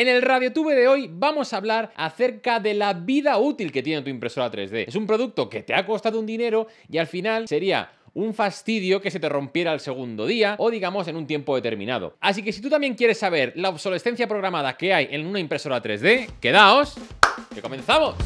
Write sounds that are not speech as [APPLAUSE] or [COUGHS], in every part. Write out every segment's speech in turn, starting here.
En el Radiotube de hoy vamos a hablar acerca de la vida útil que tiene tu impresora 3D. Es un producto que te ha costado un dinero y al final sería un fastidio que se te rompiera al segundo día o digamos en un tiempo determinado. Así que si tú también quieres saber la obsolescencia programada que hay en una impresora 3D, quedaos que comenzamos.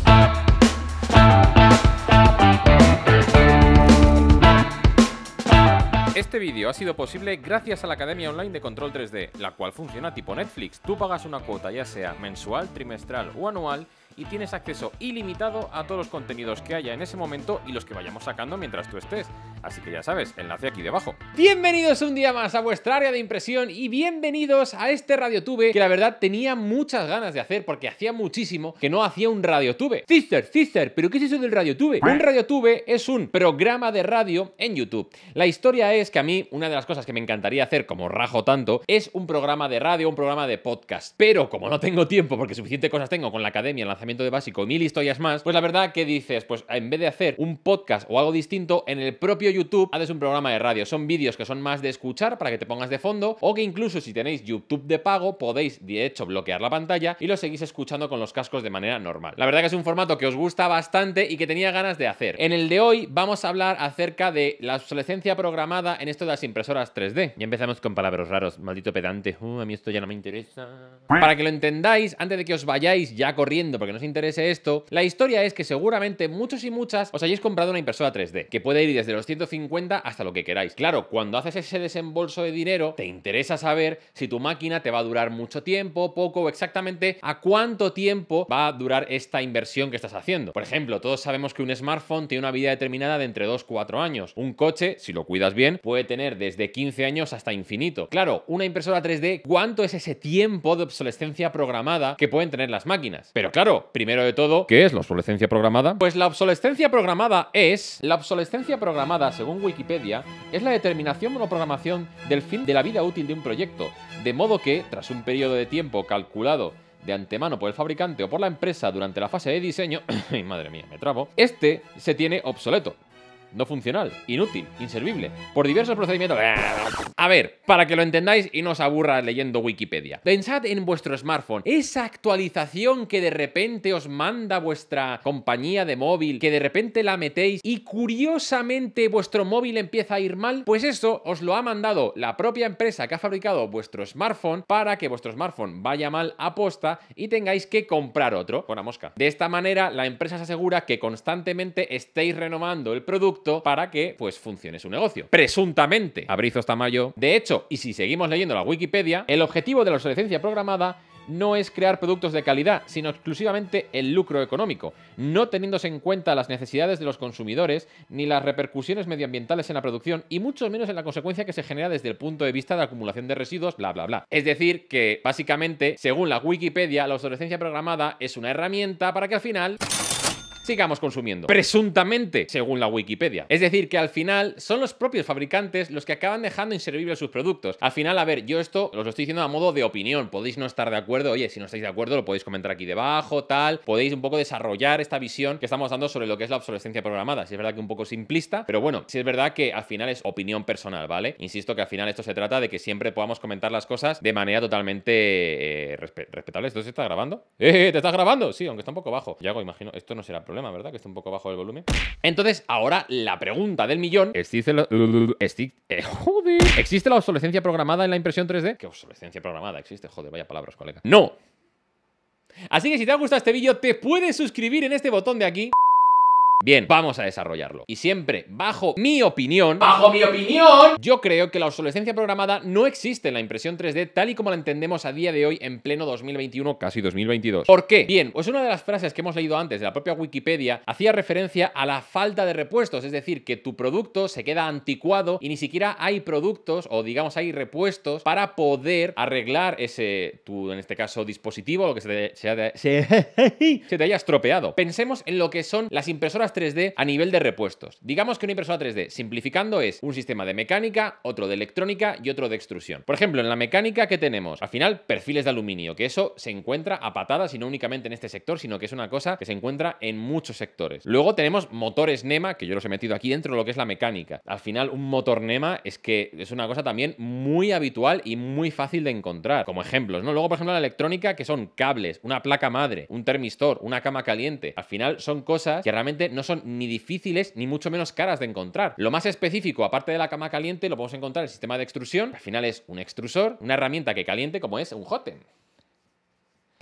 Este vídeo ha sido posible gracias a la Academia Online de Control 3D, la cual funciona tipo Netflix. Tú pagas una cuota ya sea mensual, trimestral o anual y tienes acceso ilimitado a todos los contenidos que haya en ese momento y los que vayamos sacando mientras tú estés. Así que ya sabes, enlace aquí debajo. Bienvenidos un día más a vuestra área de impresión y bienvenidos a este RadioTube que la verdad tenía muchas ganas de hacer porque hacía muchísimo que no hacía un RadioTube. Sister, sister, ¿pero qué es eso del RadioTube? Un RadioTube es un programa de radio en YouTube. La historia es que a mí una de las cosas que me encantaría hacer, como rajo tanto, es un programa de radio, un programa de podcast. Pero como no tengo tiempo, porque suficiente cosas tengo con la academia, la de básico y mil historias más, pues la verdad que dices, pues en vez de hacer un podcast o algo distinto, en el propio YouTube haces un programa de radio. Son vídeos que son más de escuchar para que te pongas de fondo o que incluso si tenéis YouTube de pago podéis de hecho bloquear la pantalla y lo seguís escuchando con los cascos de manera normal. La verdad que es un formato que os gusta bastante y que tenía ganas de hacer. En el de hoy vamos a hablar acerca de la obsolescencia programada en esto de las impresoras 3D. y empezamos con palabras raros, maldito pedante. Uh, a mí esto ya no me interesa. Para que lo entendáis, antes de que os vayáis ya corriendo porque nos interese esto, la historia es que seguramente muchos y muchas os hayáis comprado una impresora 3D, que puede ir desde los 150 hasta lo que queráis. Claro, cuando haces ese desembolso de dinero, te interesa saber si tu máquina te va a durar mucho tiempo, poco o exactamente a cuánto tiempo va a durar esta inversión que estás haciendo. Por ejemplo, todos sabemos que un smartphone tiene una vida determinada de entre 2 4 años. Un coche, si lo cuidas bien, puede tener desde 15 años hasta infinito. Claro, una impresora 3D, ¿cuánto es ese tiempo de obsolescencia programada que pueden tener las máquinas? Pero claro, primero de todo, ¿qué es la obsolescencia programada? Pues la obsolescencia programada es... La obsolescencia programada, según Wikipedia, es la determinación o programación del fin de la vida útil de un proyecto, de modo que, tras un periodo de tiempo calculado de antemano por el fabricante o por la empresa durante la fase de diseño, [COUGHS] madre mía, me trabo, este se tiene obsoleto no funcional, inútil, inservible, por diversos procedimientos. A ver, para que lo entendáis y no os aburra leyendo Wikipedia. Pensad en vuestro smartphone, esa actualización que de repente os manda vuestra compañía de móvil, que de repente la metéis y curiosamente vuestro móvil empieza a ir mal, pues eso os lo ha mandado la propia empresa que ha fabricado vuestro smartphone para que vuestro smartphone vaya mal a posta y tengáis que comprar otro con la mosca. De esta manera, la empresa se asegura que constantemente estéis renovando el producto para que pues funcione su negocio. Presuntamente, Abrizos Tamayo. De hecho, y si seguimos leyendo la Wikipedia, el objetivo de la obsolescencia programada no es crear productos de calidad, sino exclusivamente el lucro económico, no teniéndose en cuenta las necesidades de los consumidores ni las repercusiones medioambientales en la producción y mucho menos en la consecuencia que se genera desde el punto de vista de acumulación de residuos, bla, bla, bla. Es decir, que básicamente, según la Wikipedia, la obsolescencia programada es una herramienta para que al final sigamos consumiendo. Presuntamente, según la Wikipedia. Es decir, que al final son los propios fabricantes los que acaban dejando inservibles sus productos. Al final, a ver, yo esto os lo estoy diciendo a modo de opinión. Podéis no estar de acuerdo. Oye, si no estáis de acuerdo, lo podéis comentar aquí debajo, tal. Podéis un poco desarrollar esta visión que estamos dando sobre lo que es la obsolescencia programada. Si es verdad que un poco simplista, pero bueno, si es verdad que al final es opinión personal, ¿vale? Insisto que al final esto se trata de que siempre podamos comentar las cosas de manera totalmente eh, respetable. ¿Esto se está grabando? ¡Eh, eh! te estás grabando? Sí, aunque está un poco bajo. ya hago imagino, esto no será ¿verdad? Que está un poco bajo el volumen. Entonces, ahora la pregunta del millón. ¿Existe la, eh, ¿Existe la obsolescencia programada en la impresión 3D? ¿Qué obsolescencia programada existe? Joder, vaya palabras, colega. ¡No! Así que si te ha gustado este vídeo, te puedes suscribir en este botón de aquí. Bien, vamos a desarrollarlo. Y siempre, bajo mi opinión, bajo mi opinión, yo creo que la obsolescencia programada no existe en la impresión 3D tal y como la entendemos a día de hoy en pleno 2021, casi 2022. ¿Por qué? Bien, pues una de las frases que hemos leído antes de la propia Wikipedia hacía referencia a la falta de repuestos, es decir, que tu producto se queda anticuado y ni siquiera hay productos o digamos hay repuestos para poder arreglar ese, tu en este caso, dispositivo, lo que se te, [LAUGHS] te haya estropeado. Pensemos en lo que son las impresoras 3D a nivel de repuestos. Digamos que una impresora 3D, simplificando, es un sistema de mecánica, otro de electrónica y otro de extrusión. Por ejemplo, en la mecánica, ¿qué tenemos? Al final, perfiles de aluminio, que eso se encuentra a patadas y no únicamente en este sector, sino que es una cosa que se encuentra en muchos sectores. Luego tenemos motores NEMA, que yo los he metido aquí dentro lo que es la mecánica. Al final, un motor NEMA es que es una cosa también muy habitual y muy fácil de encontrar, como ejemplos, ¿no? Luego, por ejemplo, la electrónica, que son cables, una placa madre, un termistor, una cama caliente. Al final, son cosas que realmente no son ni difíciles ni mucho menos caras de encontrar. Lo más específico, aparte de la cama caliente, lo podemos encontrar el sistema de extrusión. Al final es un extrusor, una herramienta que caliente como es un hotend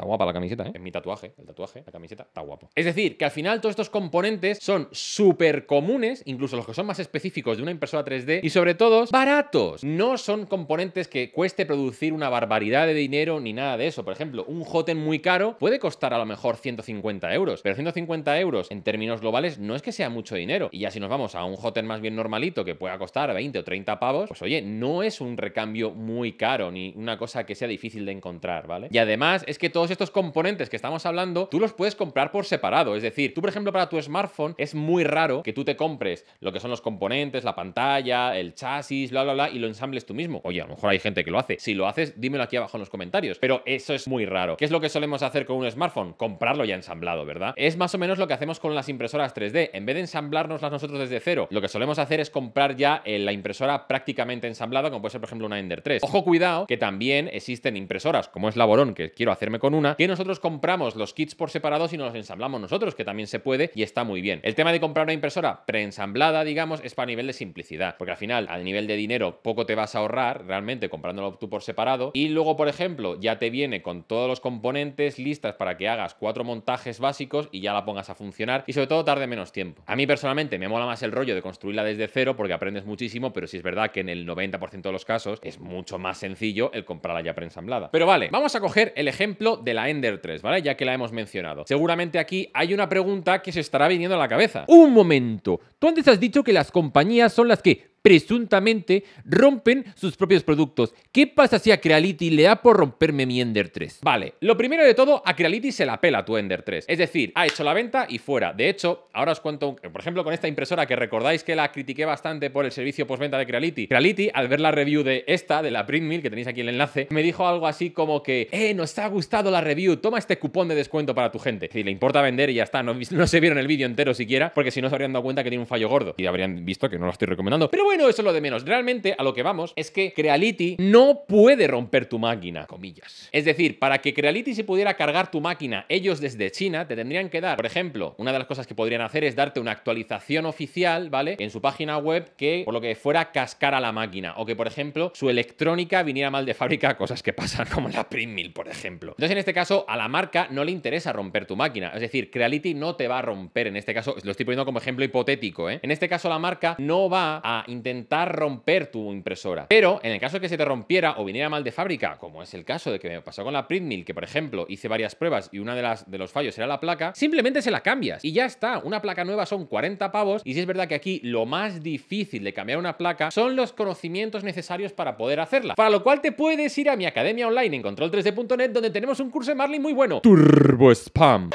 guapa la camiseta, ¿eh? Es mi tatuaje, el tatuaje, la camiseta, está guapo. Es decir, que al final todos estos componentes son súper comunes, incluso los que son más específicos de una impresora 3D, y sobre todo baratos. No son componentes que cueste producir una barbaridad de dinero ni nada de eso. Por ejemplo, un hotend muy caro puede costar a lo mejor 150 euros, pero 150 euros en términos globales no es que sea mucho dinero. Y ya si nos vamos a un hotend más bien normalito que pueda costar 20 o 30 pavos, pues oye, no es un recambio muy caro ni una cosa que sea difícil de encontrar, ¿vale? Y además es que todos estos componentes que estamos hablando, tú los puedes comprar por separado. Es decir, tú, por ejemplo, para tu smartphone es muy raro que tú te compres lo que son los componentes, la pantalla, el chasis, bla, bla, bla, y lo ensambles tú mismo. Oye, a lo mejor hay gente que lo hace. Si lo haces, dímelo aquí abajo en los comentarios. Pero eso es muy raro. ¿Qué es lo que solemos hacer con un smartphone? Comprarlo ya ensamblado, ¿verdad? Es más o menos lo que hacemos con las impresoras 3D. En vez de las nosotros desde cero, lo que solemos hacer es comprar ya eh, la impresora prácticamente ensamblada, como puede ser, por ejemplo, una Ender 3. Ojo, cuidado, que también existen impresoras, como es laborón que quiero hacerme con una que nosotros compramos los kits por separado y nos los ensamblamos nosotros, que también se puede y está muy bien. El tema de comprar una impresora preensamblada, digamos, es para nivel de simplicidad, porque al final, al nivel de dinero, poco te vas a ahorrar realmente comprándolo tú por separado. Y luego, por ejemplo, ya te viene con todos los componentes listas para que hagas cuatro montajes básicos y ya la pongas a funcionar y sobre todo tarde menos tiempo. A mí personalmente me mola más el rollo de construirla desde cero porque aprendes muchísimo, pero sí es verdad que en el 90% de los casos es mucho más sencillo el comprarla ya preensamblada. Pero vale, vamos a coger el ejemplo de la Ender 3, ¿vale? Ya que la hemos mencionado. Seguramente aquí hay una pregunta que se estará viniendo a la cabeza. Un momento, tú antes has dicho que las compañías son las que presuntamente rompen sus propios productos. ¿Qué pasa si a Creality le da por romperme mi Ender 3? Vale, lo primero de todo, a Creality se la pela tu Ender 3. Es decir, ha hecho la venta y fuera. De hecho, ahora os cuento, por ejemplo, con esta impresora que recordáis que la critiqué bastante por el servicio postventa de Creality. Creality, al ver la review de esta, de la printmill, que tenéis aquí el enlace, me dijo algo así como que, eh, nos ha gustado la review, toma este cupón de descuento para tu gente. Si le importa vender y ya está, no, [LAUGHS] no se vieron el vídeo entero siquiera, porque si no se habrían dado cuenta que tiene un fallo gordo y habrían visto que no lo estoy recomendando. Pero bueno, eso es lo de menos. Realmente a lo que vamos es que Creality no puede romper tu máquina, comillas. Es decir, para que Creality se pudiera cargar tu máquina, ellos desde China te tendrían que dar, por ejemplo, una de las cosas que podrían hacer es darte una actualización oficial, ¿vale? En su página web que por lo que fuera cascara la máquina o que, por ejemplo, su electrónica viniera mal de fábrica, [LAUGHS] cosas que pasan como la Printmill por ejemplo. Entonces, en este caso, a la marca no le interesa romper tu máquina. Es decir, Creality no te va a romper. En este caso, lo estoy poniendo como ejemplo hipotético, ¿eh? En este caso, la marca no va a intentar romper tu impresora. Pero en el caso de que se te rompiera o viniera mal de fábrica, como es el caso de que me pasó con la Printmill, que por ejemplo hice varias pruebas y una de las de los fallos era la placa, simplemente se la cambias y ya está. Una placa nueva son 40 pavos y si es verdad que aquí lo más difícil de cambiar una placa son los conocimientos necesarios para poder hacerla. Para lo cual te puedes ir a mi academia online en control3d.net donde tenemos un curso de Marlin muy bueno. Turbo Spam.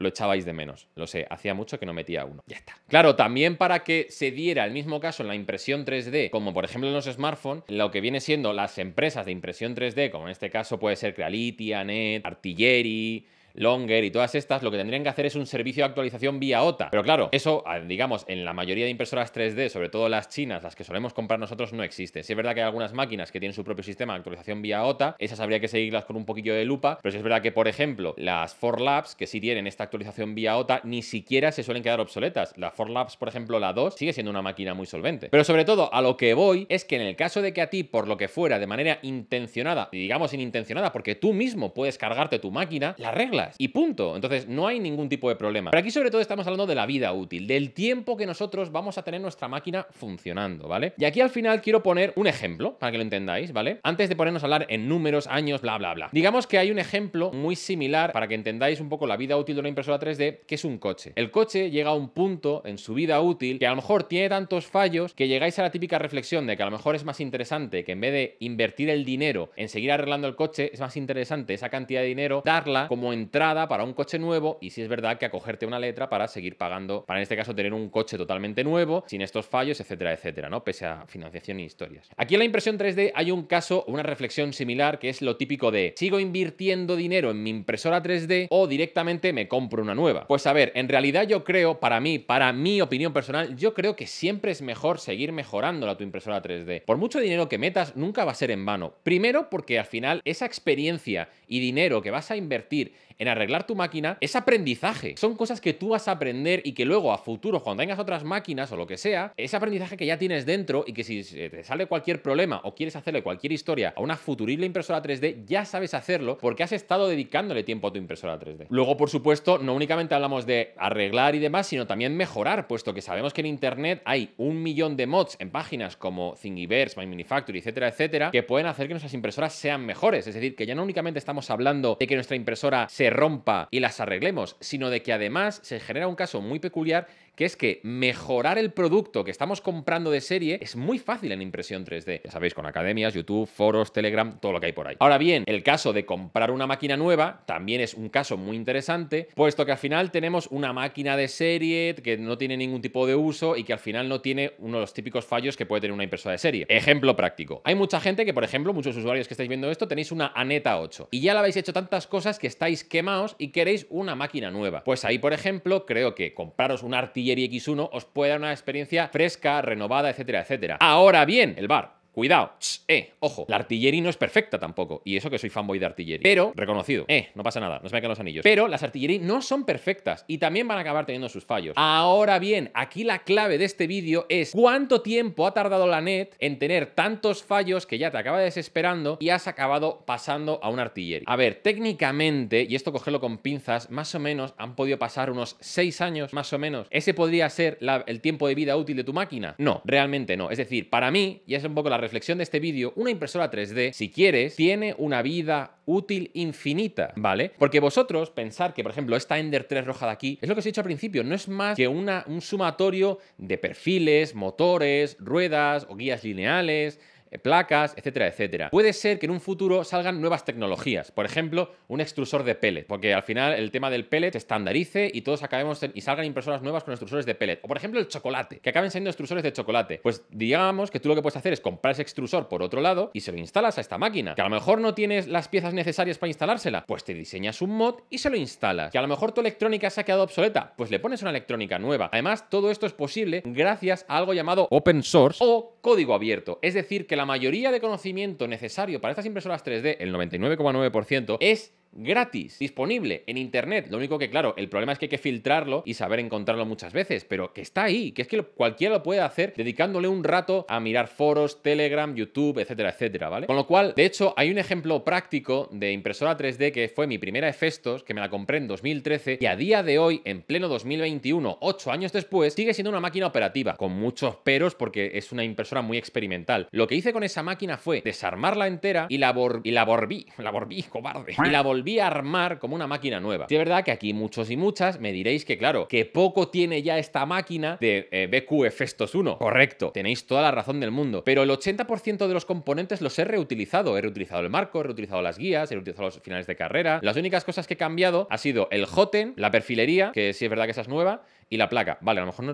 lo echabais de menos. Lo sé, hacía mucho que no metía uno. Ya está. Claro, también para que se diera el mismo caso en la impresión 3D, como por ejemplo en los smartphones, lo que viene siendo las empresas de impresión 3D, como en este caso puede ser Creality, Anet, Artillery, Longer y todas estas, lo que tendrían que hacer es un servicio de actualización vía OTA. Pero claro, eso, digamos, en la mayoría de impresoras 3D, sobre todo las chinas, las que solemos comprar nosotros, no existe. Si es verdad que hay algunas máquinas que tienen su propio sistema de actualización vía OTA, esas habría que seguirlas con un poquillo de lupa, pero si es verdad que, por ejemplo, las 4Labs, que sí tienen esta actualización vía OTA, ni siquiera se suelen quedar obsoletas. La 4Labs, por ejemplo, la 2, sigue siendo una máquina muy solvente. Pero sobre todo, a lo que voy es que en el caso de que a ti, por lo que fuera, de manera intencionada, y digamos inintencionada, porque tú mismo puedes cargarte tu máquina, la regla y punto. Entonces, no hay ningún tipo de problema. Pero aquí sobre todo estamos hablando de la vida útil, del tiempo que nosotros vamos a tener nuestra máquina funcionando, ¿vale? Y aquí al final quiero poner un ejemplo para que lo entendáis, ¿vale? Antes de ponernos a hablar en números, años, bla, bla, bla. Digamos que hay un ejemplo muy similar para que entendáis un poco la vida útil de una impresora 3D, que es un coche. El coche llega a un punto en su vida útil que a lo mejor tiene tantos fallos que llegáis a la típica reflexión de que a lo mejor es más interesante que en vez de invertir el dinero en seguir arreglando el coche, es más interesante esa cantidad de dinero darla como en entrada para un coche nuevo y si es verdad que acogerte una letra para seguir pagando, para en este caso tener un coche totalmente nuevo, sin estos fallos, etcétera, etcétera, ¿no? Pese a financiación y historias. Aquí en la impresión 3D hay un caso, una reflexión similar que es lo típico de sigo invirtiendo dinero en mi impresora 3D o directamente me compro una nueva. Pues a ver, en realidad yo creo, para mí, para mi opinión personal, yo creo que siempre es mejor seguir mejorando la tu impresora 3D. Por mucho dinero que metas, nunca va a ser en vano. Primero porque al final esa experiencia y dinero que vas a invertir en arreglar tu máquina es aprendizaje. Son cosas que tú vas a aprender y que luego a futuro, cuando tengas otras máquinas o lo que sea, ese aprendizaje que ya tienes dentro y que si te sale cualquier problema o quieres hacerle cualquier historia a una futurible impresora 3D, ya sabes hacerlo porque has estado dedicándole tiempo a tu impresora 3D. Luego, por supuesto, no únicamente hablamos de arreglar y demás, sino también mejorar, puesto que sabemos que en Internet hay un millón de mods en páginas como Thingiverse, MyMiniFactory, etcétera, etcétera, que pueden hacer que nuestras impresoras sean mejores. Es decir, que ya no únicamente estamos hablando de que nuestra impresora sea rompa y las arreglemos, sino de que además se genera un caso muy peculiar que es que mejorar el producto que estamos comprando de serie es muy fácil en impresión 3D. Ya sabéis, con academias, YouTube, foros, Telegram, todo lo que hay por ahí. Ahora bien, el caso de comprar una máquina nueva también es un caso muy interesante, puesto que al final tenemos una máquina de serie que no tiene ningún tipo de uso y que al final no tiene uno de los típicos fallos que puede tener una impresora de serie. Ejemplo práctico. Hay mucha gente que, por ejemplo, muchos usuarios que estáis viendo esto, tenéis una Aneta 8 y ya la habéis hecho tantas cosas que estáis quemados y queréis una máquina nueva. Pues ahí, por ejemplo, creo que compraros una artilla y X1 os puede dar una experiencia fresca, renovada, etcétera, etcétera. Ahora bien, el bar. Cuidado, eh, ojo, la artillería no es perfecta tampoco. Y eso que soy fanboy de artillería. Pero, reconocido, eh, no pasa nada, no se me caen los anillos. Pero las artillerías no son perfectas y también van a acabar teniendo sus fallos. Ahora bien, aquí la clave de este vídeo es cuánto tiempo ha tardado la net en tener tantos fallos que ya te acaba desesperando y has acabado pasando a una artillería. A ver, técnicamente, y esto cogerlo con pinzas, más o menos han podido pasar unos 6 años, más o menos. ¿Ese podría ser el tiempo de vida útil de tu máquina? No, realmente no. Es decir, para mí, y es un poco la reflexión de este vídeo, una impresora 3D, si quieres, tiene una vida útil infinita, ¿vale? Porque vosotros pensar que, por ejemplo, esta Ender 3 roja de aquí, es lo que os he dicho al principio, no es más que una, un sumatorio de perfiles, motores, ruedas o guías lineales, eh, placas, etcétera, etcétera. Puede ser que en un futuro salgan nuevas tecnologías, por ejemplo, un extrusor de pellet, porque al final el tema del pellet se estandarice y todos acabemos y salgan impresoras nuevas con extrusores de pellet. O por ejemplo el chocolate, que acaben siendo extrusores de chocolate. Pues digamos que tú lo que puedes hacer es comprar ese extrusor por otro lado y se lo instalas a esta máquina, que a lo mejor no tienes las piezas necesarias para instalársela, pues te diseñas un mod y se lo instalas. Que a lo mejor tu electrónica se ha quedado obsoleta, pues le pones una electrónica nueva. Además, todo esto es posible gracias a algo llamado open source o código abierto, es decir, que la mayoría de conocimiento necesario para estas impresoras 3D, el 99,9%, es gratis, disponible en internet. Lo único que, claro, el problema es que hay que filtrarlo y saber encontrarlo muchas veces, pero que está ahí, que es que cualquiera lo puede hacer dedicándole un rato a mirar foros, Telegram, YouTube, etcétera, etcétera, ¿vale? Con lo cual, de hecho, hay un ejemplo práctico de impresora 3D que fue mi primera Efestos, que me la compré en 2013 y a día de hoy, en pleno 2021, 8 años después, sigue siendo una máquina operativa, con muchos peros porque es una impresora muy experimental. Lo que hice con esa máquina fue desarmarla entera y la, y la borbí, [LAUGHS] la borbí, cobarde, y la volví volví a armar como una máquina nueva. Y es verdad que aquí muchos y muchas me diréis que, claro, que poco tiene ya esta máquina de bqf eh, BQ Festos 1. Correcto, tenéis toda la razón del mundo. Pero el 80% de los componentes los he reutilizado. He reutilizado el marco, he reutilizado las guías, he reutilizado los finales de carrera. Las únicas cosas que he cambiado ha sido el hotend, la perfilería, que sí es verdad que esa es nueva, y la placa. Vale, a lo mejor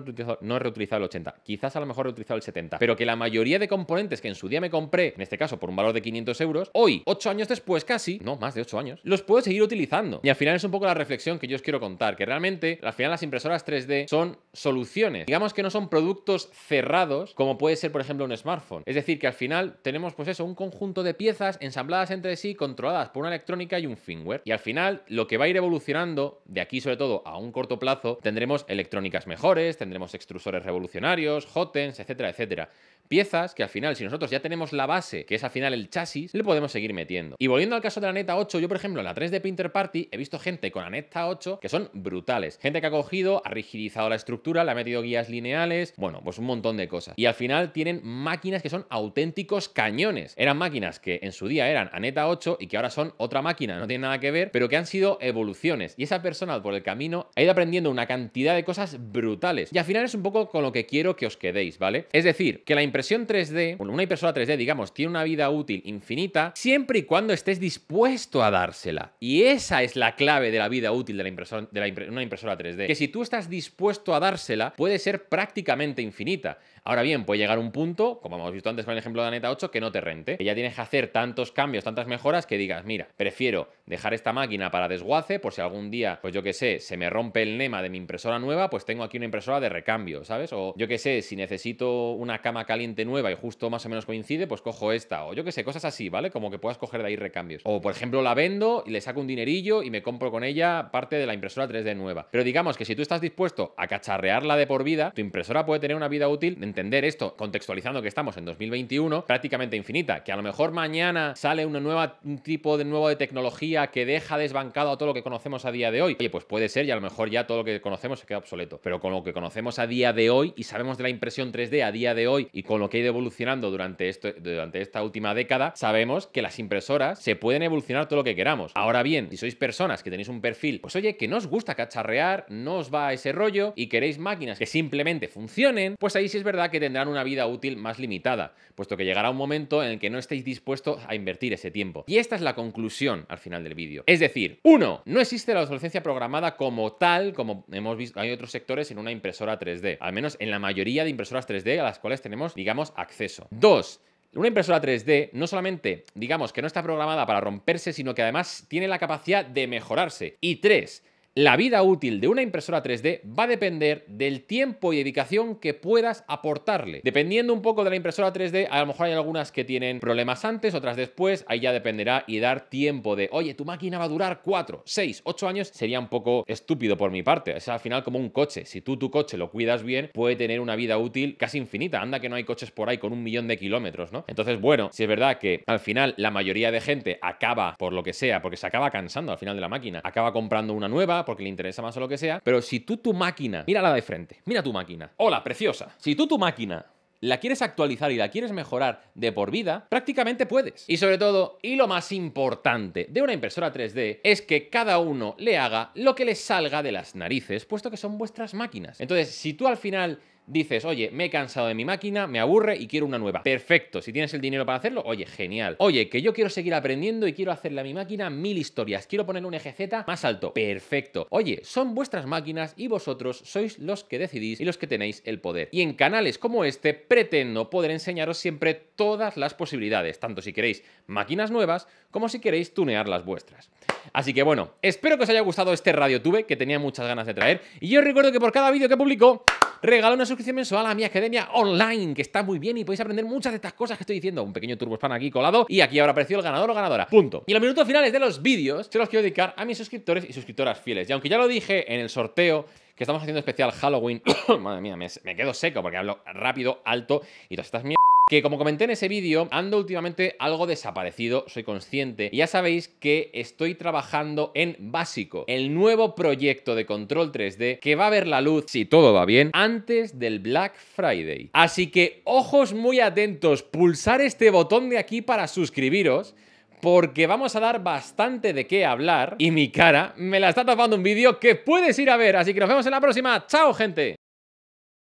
no he, reutilizado, el 80, quizás a lo mejor he reutilizado el 70, pero que la mayoría de componentes que en su día me compré, en este caso por un valor de 500 euros, hoy, 8 años después casi, no, más de 8 años, los puedo seguir utilizando. Y al final es un poco la reflexión que yo os quiero contar, que realmente al final las impresoras 3D son soluciones. Digamos que no son productos cerrados como puede ser, por ejemplo, un smartphone. Es decir, que al final tenemos pues eso, un conjunto de piezas ensambladas entre sí, controladas por una electrónica y un firmware. Y al final lo que va a ir evolucionando, de aquí sobre todo a un corto plazo, tendremos el electrónicas mejores, tendremos extrusores revolucionarios, hotens, etcétera, etcétera. Piezas que al final, si nosotros ya tenemos la base, que es al final el chasis, le podemos seguir metiendo. Y volviendo al caso de la Neta 8, yo por ejemplo en la 3D Painter Party he visto gente con Aneta 8 que son brutales. Gente que ha cogido, ha rigidizado la estructura, le ha metido guías lineales, bueno, pues un montón de cosas. Y al final tienen máquinas que son auténticos cañones. Eran máquinas que en su día eran Aneta 8 y que ahora son otra máquina, no tienen nada que ver, pero que han sido evoluciones. Y esa persona por el camino ha ido aprendiendo una cantidad de cosas brutales. Y al final es un poco con lo que quiero que os quedéis, ¿vale? Es decir, que la impresión 3D, bueno, una impresora 3D, digamos, tiene una vida útil infinita siempre y cuando estés dispuesto a dársela. Y esa es la clave de la vida útil de, la de una impresora 3D. Que si tú estás dispuesto a dársela, puede ser prácticamente infinita. Ahora bien, puede llegar un punto, como hemos visto antes con el ejemplo de la neta 8, que no te rente. Que ya tienes que hacer tantos cambios, tantas mejoras que digas, mira, prefiero dejar esta máquina para desguace por si algún día, pues yo que sé, se me rompe el NEMA de mi impresora nueva, pues tengo aquí una impresora de recambio, ¿sabes? O yo que sé, si necesito una cama caliente nueva y justo más o menos coincide, pues cojo esta. O yo que sé, cosas así, ¿vale? Como que puedas coger de ahí recambios. O por ejemplo, la vendo y le saco un dinerillo y me compro con ella parte de la impresora 3D nueva. Pero digamos que si tú estás dispuesto a cacharrearla de por vida, tu impresora puede tener una vida útil entender esto, contextualizando que estamos en 2021, prácticamente infinita, que a lo mejor mañana sale un nuevo tipo de nuevo de tecnología que deja desbancado a todo lo que conocemos a día de hoy. Oye, pues puede ser y a lo mejor ya todo lo que conocemos se queda obsoleto. Pero con lo que conocemos a día de hoy y sabemos de la impresión 3D a día de hoy y con lo que ha ido evolucionando durante, esto, durante esta última década, sabemos que las impresoras se pueden evolucionar todo lo que queramos. Ahora bien, si sois personas que tenéis un perfil, pues oye, que no os gusta cacharrear, no os va a ese rollo y queréis máquinas que simplemente funcionen, pues ahí sí es verdad que tendrán una vida útil más limitada, puesto que llegará un momento en el que no estéis dispuestos a invertir ese tiempo. Y esta es la conclusión al final del vídeo. Es decir, uno, no existe la obsolescencia programada como tal, como hemos visto, hay otros sectores en una impresora 3D, al menos en la mayoría de impresoras 3D a las cuales tenemos, digamos, acceso. 2 una impresora 3D no solamente, digamos, que no está programada para romperse, sino que además tiene la capacidad de mejorarse. Y tres, la vida útil de una impresora 3D va a depender del tiempo y dedicación que puedas aportarle. Dependiendo un poco de la impresora 3D, a lo mejor hay algunas que tienen problemas antes, otras después, ahí ya dependerá y dar tiempo de, oye, tu máquina va a durar 4, 6, 8 años, sería un poco estúpido por mi parte. Es al final como un coche. Si tú tu coche lo cuidas bien, puede tener una vida útil casi infinita. Anda que no hay coches por ahí con un millón de kilómetros, ¿no? Entonces, bueno, si es verdad que al final la mayoría de gente acaba por lo que sea, porque se acaba cansando al final de la máquina, acaba comprando una nueva, porque le interesa más o lo que sea, pero si tú tu máquina, la de frente, mira tu máquina. Hola, preciosa. Si tú tu máquina la quieres actualizar y la quieres mejorar de por vida, prácticamente puedes. Y sobre todo, y lo más importante de una impresora 3D es que cada uno le haga lo que le salga de las narices, puesto que son vuestras máquinas. Entonces, si tú al final dices, oye, me he cansado de mi máquina, me aburre y quiero una nueva. Perfecto, si tienes el dinero para hacerlo, oye, genial. Oye, que yo quiero seguir aprendiendo y quiero hacerle a mi máquina mil historias, quiero ponerle un Z más alto. Perfecto. Oye, son vuestras máquinas y vosotros sois los que decidís y los que tenéis el poder. Y en canales como este pretendo poder enseñaros siempre todas las posibilidades, tanto si queréis máquinas nuevas como si queréis tunear las vuestras. Así que bueno, espero que os haya gustado este Radio que tenía muchas ganas de traer y yo os recuerdo que por cada vídeo que publico regalo una suscripción mensual a mi academia online, que está muy bien y podéis aprender muchas de estas cosas que estoy diciendo. Un pequeño turbo spam aquí colado y aquí habrá aparecido el ganador o ganadora. Punto. Y los minutos finales de los vídeos se los quiero dedicar a mis suscriptores y suscriptoras fieles. Y aunque ya lo dije en el sorteo que estamos haciendo especial Halloween, [COUGHS] madre mía, me, me, quedo seco porque hablo rápido, alto y todas estas mierdas que como comenté en ese vídeo, ando últimamente algo desaparecido, soy consciente. ya sabéis que estoy trabajando en Básico, el nuevo proyecto de control 3D que va a ver la luz, si todo va bien, antes del Black Friday. Así que ojos muy atentos, pulsar este botón de aquí para suscribiros porque vamos a dar bastante de qué hablar y mi cara me la está tapando un vídeo que puedes ir a ver, así que nos vemos en la próxima. ¡Chao, gente!